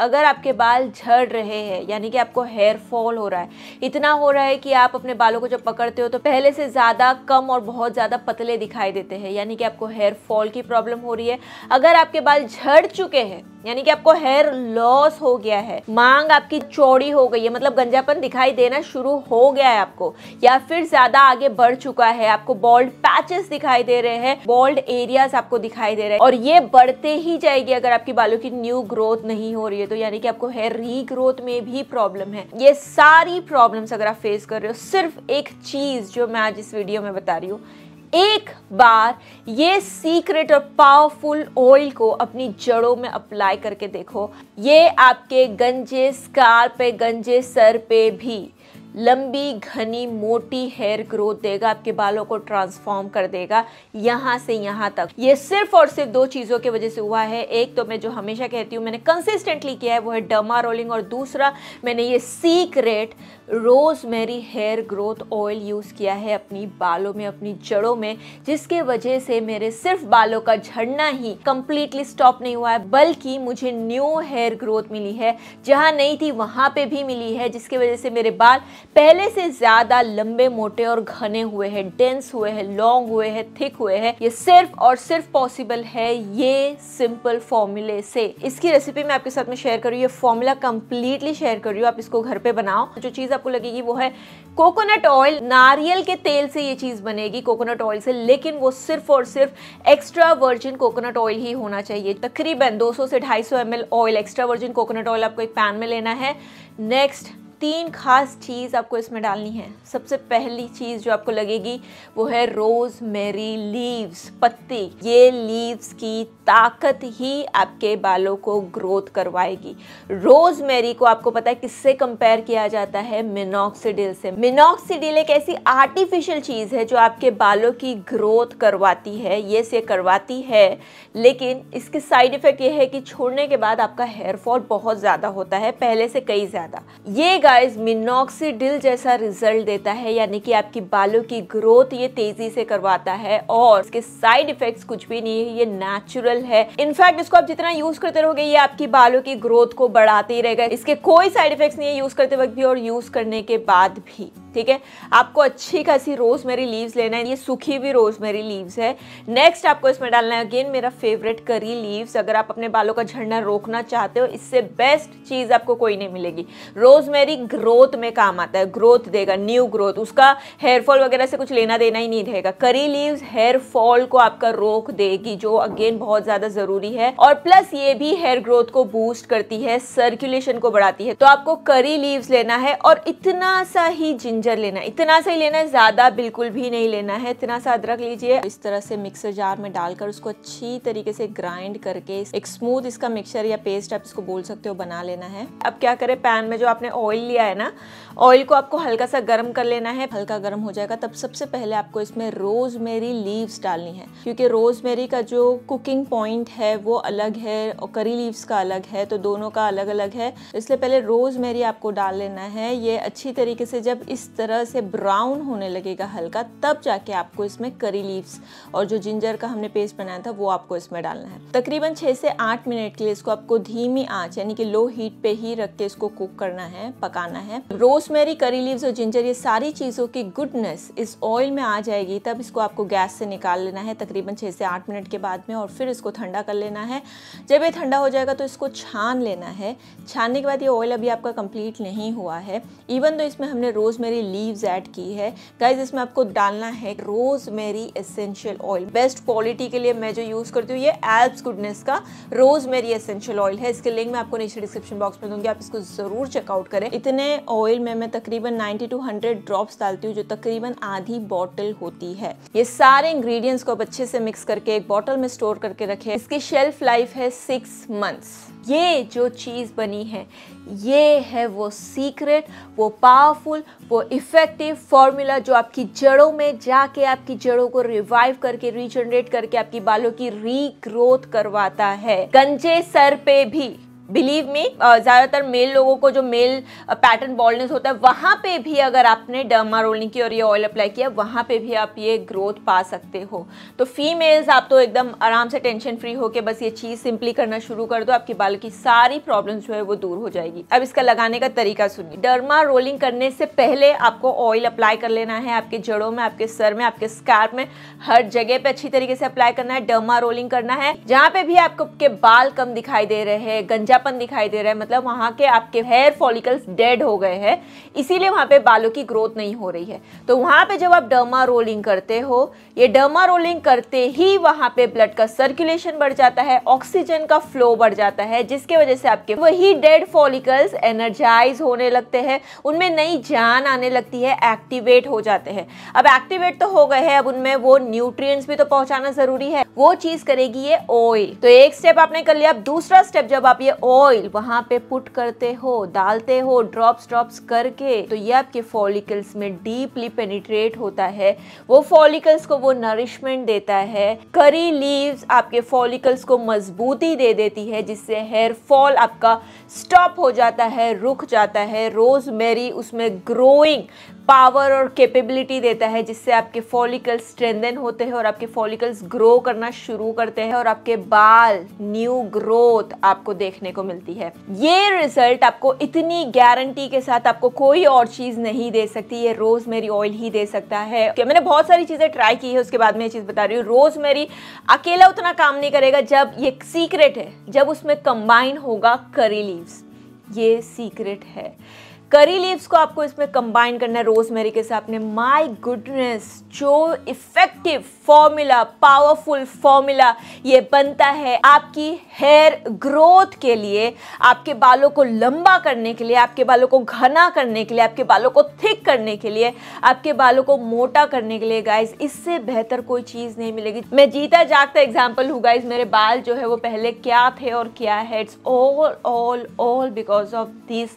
अगर आपके बाल झड़ रहे हैं यानी कि आपको हेयर फॉल हो रहा है इतना हो रहा है कि आप अपने बालों को जब पकड़ते हो तो पहले से ज़्यादा कम और बहुत ज़्यादा पतले दिखाई देते हैं यानी कि आपको हेयर फॉल की प्रॉब्लम हो रही है अगर आपके बाल झड़ चुके हैं यानी कि आपको हेयर लॉस हो गया है मांग आपकी चौड़ी हो गई है मतलब गंजापन दिखाई देना शुरू हो गया है आपको या फिर ज्यादा आगे बढ़ चुका है आपको बॉल्ड पैचेस दिखाई दे रहे हैं बॉल्ड एरियाज आपको दिखाई दे रहे हैं और ये बढ़ते ही जाएगी अगर आपकी बालों की न्यू ग्रोथ नहीं हो रही है तो यानी कि आपको हेयर रीग्रोथ में भी प्रॉब्लम है ये सारी प्रॉब्लम अगर आप फेस कर रहे हो सिर्फ एक चीज जो मैं आज इस वीडियो में बता रही हूँ एक बार ये सीक्रेट और पावरफुल ऑयल को अपनी जड़ों में अप्लाई करके देखो ये आपके गंजे स्कार पे गंजे सर पे भी लंबी घनी मोटी हेयर ग्रोथ देगा आपके बालों को ट्रांसफॉर्म कर देगा यहाँ से यहाँ तक ये सिर्फ और सिर्फ दो चीज़ों की वजह से हुआ है एक तो मैं जो हमेशा कहती हूँ मैंने कंसिस्टेंटली किया है वो है डर्मा रोलिंग और दूसरा मैंने ये सीक्रेट रोज़ मेरी हेयर ग्रोथ ऑयल यूज़ किया है अपनी बालों में अपनी जड़ों में जिसके वजह से मेरे सिर्फ बालों का झड़ना ही कम्प्लीटली स्टॉप नहीं हुआ है बल्कि मुझे न्यू हेयर ग्रोथ मिली है जहाँ नहीं थी वहाँ पे भी मिली है जिसकी वजह से मेरे बाल पहले से ज्यादा लंबे मोटे और घने हुए हैं डेंस हुए हैं लॉन्ग हुए हैं थिक हुए हैं ये सिर्फ और सिर्फ पॉसिबल है ये सिंपल फॉर्मूले से इसकी रेसिपी मैं आपके साथ में शेयर करूँ ये फॉर्मूला कंप्लीटली शेयर कर रही हूँ आप इसको घर पे बनाओ जो चीज़ आपको लगेगी वो है कोकोनट ऑयल नारियल के तेल से ये चीज़ बनेगी कोकोनट ऑयल से लेकिन वो सिर्फ और सिर्फ एक्स्ट्रा वर्जिन कोकोनट ऑयल ही होना चाहिए तकरीबन 200 से 250 सौ oil extra virgin coconut oil आपको एक पैन में लेना है नेक्स्ट तीन खास चीज़ आपको इसमें डालनी है सबसे पहली चीज़ जो आपको लगेगी वो है रोज़ मेरी लीव्स पत्ती ये लीव्स की ताकत ही आपके बालों को ग्रोथ करवाएगी रोज़ मेरी को आपको पता है किससे कंपेयर किया जाता है मिनोक्सीडिल से मिनोक्सीडिल एक ऐसी आर्टिफिशियल चीज़ है जो आपके बालों की ग्रोथ करवाती है ये से करवाती है लेकिन इसके साइड इफ़ेक्ट ये है कि छोड़ने के बाद आपका हेयरफॉल बहुत ज़्यादा होता है पहले से कई ज़्यादा ये गाइस मिनॉक्सीडिल जैसा रिजल्ट देता है यानी कि आपकी बालों की ग्रोथ ये तेजी से करवाता है और इसके साइड इफेक्ट्स कुछ भी नहीं है ये नेचुरल है इनफैक्ट इसको आप जितना यूज करते रहोगे ये आपकी बालों की ग्रोथ को बढ़ाते ही रहेगा इसके कोई साइड इफेक्ट नहीं है यूज करते वक्त भी और यूज करने के बाद भी ठीक है आपको अच्छी खासी रोजमेरी लीव्स लेना है ये सूखी हुई रोजमेरी लीव्स है नेक्स्ट आपको इसमें डालना है अगेन मेरा फेवरेट करी लीव्स अगर आप अपने बालों का झड़ना रोकना चाहते हो इससे बेस्ट चीज़ आपको कोई नहीं मिलेगी रोजमेरी ग्रोथ में काम आता है ग्रोथ देगा न्यू ग्रोथ उसका हेयरफॉल वगैरह से कुछ लेना देना ही नहीं रहेगा करी लीव्स हेयर फॉल को आपका रोक देगी जो अगेन बहुत ज़्यादा ज़रूरी है और प्लस ये भी हेयर ग्रोथ को बूस्ट करती है सर्कुलेशन को बढ़ाती है तो आपको करी लीव्स लेना है और इतना सा ही जिंजर जिंजर लेना है इतना सा ही लेना है ज़्यादा बिल्कुल भी नहीं लेना है इतना सा अदरक लीजिए इस तरह से मिक्सर जार में डालकर उसको अच्छी तरीके से ग्राइंड करके एक स्मूथ इसका मिक्सर या पेस्ट आप इसको बोल सकते हो बना लेना है अब क्या करें पैन में जो आपने ऑयल लिया है ना ऑयल को आपको हल्का सा गर्म कर लेना है हल्का गर्म हो जाएगा तब सबसे पहले आपको इसमें मेरी लीव्स डालनी है क्योंकि मेरी का जो कुकिंग पॉइंट है वो अलग है और करी लीव्स का अलग है तो दोनों का अलग अलग है इसलिए पहले मेरी आपको डाल लेना है ये अच्छी तरीके से जब इस तरह से ब्राउन होने लगेगा हल्का तब जाके आपको इसमें करी लीव्स और जो जिंजर का हमने पेस्ट बनाया था वो आपको इसमें डालना है तकरीबन छः से आठ मिनट के लिए इसको आपको धीमी आंच यानी कि लो हीट पे ही रख के इसको कुक करना है पकाना है रोजमेरी करी लीव्स और जिंजर ये सारी चीज़ों की गुडनेस इस ऑयल में आ जाएगी तब इसको आपको गैस से निकाल लेना है तकरीबन छः से आठ मिनट के बाद में और फिर इसको ठंडा कर लेना है जब ये ठंडा हो जाएगा तो इसको छान लेना है छानने के बाद ये ऑयल अभी आपका कंप्लीट नहीं हुआ है इवन तो इसमें हमने रोजमेरी लीव्स ऐड की है गाइज इसमें आपको डालना है रोज मेरी एसेंशियल ऑयल बेस्ट क्वालिटी के लिए मैं जो यूज़ करती हूँ ये एल्ब्स गुडनेस का रोज मेरी एसेंशियल ऑयल है इसके लिंक मैं आपको नीचे डिस्क्रिप्शन बॉक्स में दूंगी आप इसको ज़रूर चेकआउट करें इतने ऑयल में मैं तकरीबन नाइन्टी टू हंड्रेड ड्रॉप्स डालती हूँ जो तकरीबन आधी बॉटल होती है ये सारे इंग्रेडिएंट्स को आप अच्छे से मिक्स करके एक बॉटल में स्टोर करके रखे इसकी शेल्फ लाइफ है सिक्स मंथ्स ये जो चीज़ बनी है ये है वो सीक्रेट वो पावरफुल वो इफ़ेक्टिव फॉर्मूला जो आपकी जड़ों में जाके आपकी जड़ों को रिवाइव करके रीजनरेट करके आपकी बालों की रीग्रोथ करवाता है गंजे सर पे भी बिलीव मी ज़्यादातर मेल लोगों को जो मेल पैटर्न बॉल्डनेस होता है वहाँ पे भी अगर आपने डर्मा रोलिंग की और ये ऑयल अप्लाई किया वहाँ पे भी आप ये ग्रोथ पा सकते हो तो फीमेल्स आप तो एकदम आराम से टेंशन फ्री होकर बस ये चीज़ सिंपली करना शुरू कर दो आपके बाल की सारी प्रॉब्लम जो है वो दूर हो जाएगी अब इसका लगाने का तरीका सुनिए डर्मा रोलिंग करने से पहले आपको ऑयल अप्लाई कर लेना है आपके जड़ों में आपके सर में आपके स्कैप में हर जगह पे अच्छी तरीके से अप्लाई करना है डर्मा रोलिंग करना है जहाँ पे भी आपको बाल कम दिखाई दे रहे हैं गंजा बच्चापन दिखाई दे रहा है मतलब वहाँ के आपके हेयर फॉलिकल्स डेड हो गए हैं इसीलिए वहाँ पे बालों की ग्रोथ नहीं हो रही है तो वहाँ पे जब आप डर्मा रोलिंग करते हो ये डर्मा रोलिंग करते ही वहाँ पे ब्लड का सर्कुलेशन बढ़ जाता है ऑक्सीजन का फ्लो बढ़ जाता है जिसके वजह से आपके वही डेड फॉलिकल्स एनर्जाइज होने लगते हैं उनमें नई जान आने लगती है एक्टिवेट हो जाते हैं अब एक्टिवेट तो हो गए हैं अब उनमें वो न्यूट्रिएंट्स भी तो पहुंचाना जरूरी है वो चीज करेगी ये ऑयल तो एक स्टेप आपने कर लिया अब दूसरा स्टेप जब आप ये ऑयल वहाँ पे पुट करते हो डालते हो ड्रॉप्स ड्रॉप्स करके तो ये आपके फॉलिकल्स में डीपली पेनिट्रेट होता है वो फॉलिकल्स को वो नरिशमेंट देता है करी लीव्स आपके फॉलिकल्स को मजबूती दे देती है जिससे हेयर फॉल आपका स्टॉप हो जाता है रुक जाता है मेरी उसमें ग्रोइंग पावर और कैपेबिलिटी देता है जिससे आपके फॉलिकल्स स्ट्रेंदन होते हैं और आपके फॉलिकल्स ग्रो करना शुरू करते हैं और आपके बाल न्यू ग्रोथ आपको देखने को मिलती है ये रिजल्ट आपको इतनी गारंटी के साथ आपको कोई और चीज़ नहीं दे सकती ये रोज़ मेरी ऑयल ही दे सकता है okay, मैंने बहुत सारी चीज़ें ट्राई की है उसके बाद में ये चीज़ बता रही हूँ रोज़ मेरी अकेला उतना काम नहीं करेगा जब ये सीक्रेट है जब उसमें कंबाइन होगा करी लीव्स ये सीक्रेट है करी लीव्स को आपको इसमें कंबाइन करना है रोजमेरी के साथ में माय गुडनेस जो इफेक्टिव फॉर्मूला पावरफुल फॉर्मूला ये बनता है आपकी हेयर ग्रोथ के लिए आपके बालों को लंबा करने के लिए आपके बालों को घना करने के लिए आपके बालों को थिक करने के लिए आपके बालों को मोटा करने के लिए गाइज इससे बेहतर कोई चीज़ नहीं मिलेगी मैं जीता जागता एग्जाम्पल हूँ गाइज मेरे बाल जो है वो पहले क्या थे और क्या है it's all all all because of this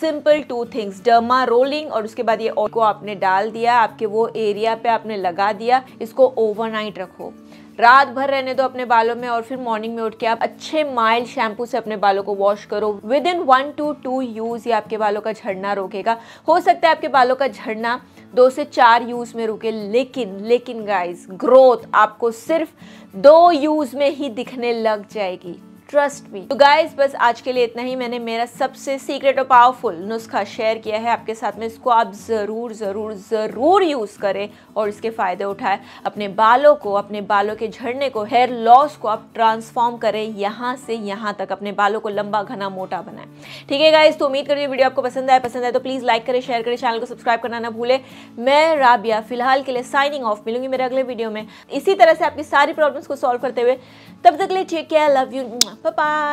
simple two two things derma rolling और उसके बाद ये ऑयल को आपने डाल दिया आपके वो एरिया पे आपने लगा दिया इसको ओवरनाइट रखो रात भर रहने दो अपने बालों में और फिर मॉर्निंग में उठ के आप अच्छे माइल्ड शैम्पू से अपने बालों को वॉश करो within one to two use ये आपके बालों का झड़ना रोकेगा हो सकता है आपके बालों का झड़ना दो से चार यूज़ में रुके लेकिन लेकिन गाइज ग्रोथ आपको सिर्फ दो यूज़ में ही दिखने लग जाएगी ट्रस्ट मी तो गाइज बस आज के लिए इतना ही मैंने मेरा सबसे सीक्रेट और पावरफुल नुस्खा शेयर किया है आपके साथ में इसको आप ज़रूर ज़रूर ज़रूर यूज़ करें और इसके फ़ायदे उठाएं अपने बालों को अपने बालों के झड़ने को हेयर लॉस को आप ट्रांसफॉर्म करें यहाँ से यहाँ तक अपने बालों को लंबा घना मोटा बनाए ठीक है गाइज तो उम्मीद करिए वीडियो आपको पसंद आए पसंद आए तो प्लीज़ लाइक करें शेयर करें चैनल को सब्सक्राइब करना ना भूले मैं राबिया फिलहाल के लिए साइनिंग ऑफ मिलूंगी मेरे अगले वीडियो में इसी तरह से आपकी सारी प्रॉब्लम्स को सॉल्व करते हुए तब तक ले टेक केयर लव यू 拜拜。